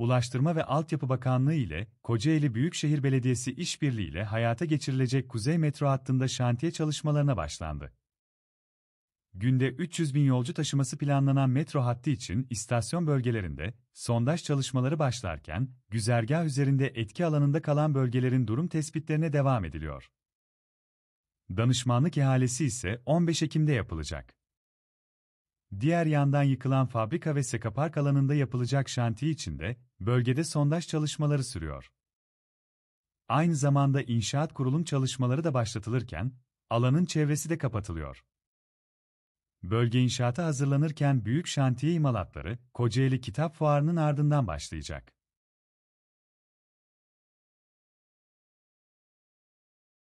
Ulaştırma ve Altyapı Bakanlığı ile Kocaeli Büyükşehir Belediyesi işbirliğiyle hayata geçirilecek Kuzey Metro hattında şantiye çalışmalarına başlandı. Günde 300 bin yolcu taşıması planlanan metro hattı için istasyon bölgelerinde sondaj çalışmaları başlarken, güzergah üzerinde etki alanında kalan bölgelerin durum tespitlerine devam ediliyor. Danışmanlık ihalesi ise 15 Ekim'de yapılacak. Diğer yandan yıkılan fabrika ve sekapark alanında yapılacak şantiye içinde, bölgede sondaj çalışmaları sürüyor. Aynı zamanda inşaat kurulum çalışmaları da başlatılırken, alanın çevresi de kapatılıyor. Bölge inşaata hazırlanırken büyük şantiye imalatları Kocaeli Kitap Fuarı'nın ardından başlayacak.